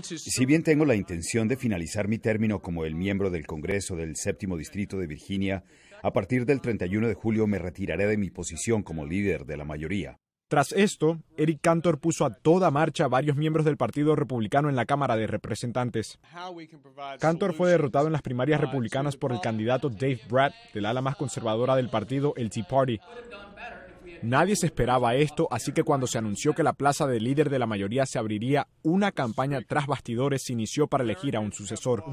Si bien tengo la intención de finalizar mi término como el miembro del Congreso del Séptimo Distrito de Virginia, a partir del 31 de julio me retiraré de mi posición como líder de la mayoría. Tras esto, Eric Cantor puso a toda marcha a varios miembros del Partido Republicano en la Cámara de Representantes. Cantor fue derrotado en las primarias republicanas por el candidato Dave Bratt, del ala más conservadora del partido, el Tea Party. Nadie se esperaba esto, así que cuando se anunció que la plaza de líder de la mayoría se abriría, una campaña tras bastidores se inició para elegir a un sucesor.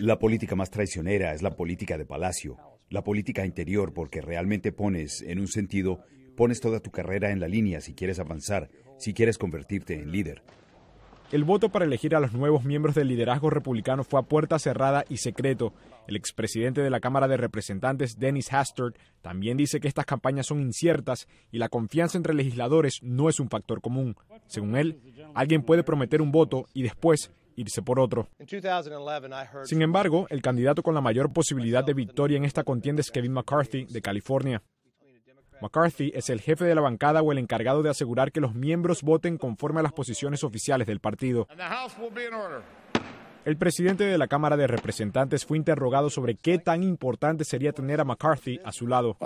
La política más traicionera es la política de palacio, la política interior, porque realmente pones, en un sentido, pones toda tu carrera en la línea si quieres avanzar, si quieres convertirte en líder. El voto para elegir a los nuevos miembros del liderazgo republicano fue a puerta cerrada y secreto. El expresidente de la Cámara de Representantes, Dennis Hastert, también dice que estas campañas son inciertas y la confianza entre legisladores no es un factor común. Según él, alguien puede prometer un voto y después irse por otro. Sin embargo, el candidato con la mayor posibilidad de victoria en esta contienda es Kevin McCarthy, de California. McCarthy es el jefe de la bancada o el encargado de asegurar que los miembros voten conforme a las posiciones oficiales del partido. El presidente de la Cámara de Representantes fue interrogado sobre qué tan importante sería tener a McCarthy a su lado.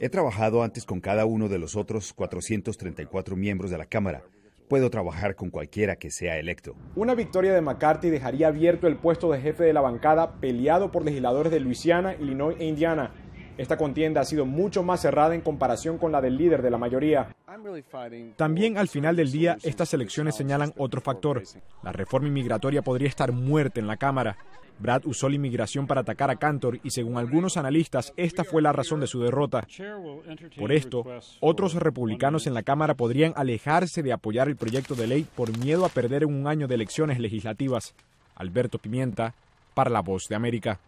He trabajado antes con cada uno de los otros 434 miembros de la Cámara. Puedo trabajar con cualquiera que sea electo. Una victoria de McCarthy dejaría abierto el puesto de jefe de la bancada peleado por legisladores de Luisiana, Illinois e Indiana. Esta contienda ha sido mucho más cerrada en comparación con la del líder de la mayoría. También al final del día, estas elecciones señalan otro factor. La reforma inmigratoria podría estar muerta en la Cámara. Brad usó la inmigración para atacar a Cantor y según algunos analistas esta fue la razón de su derrota. Por esto, otros republicanos en la Cámara podrían alejarse de apoyar el proyecto de ley por miedo a perder un año de elecciones legislativas. Alberto Pimienta, para la Voz de América.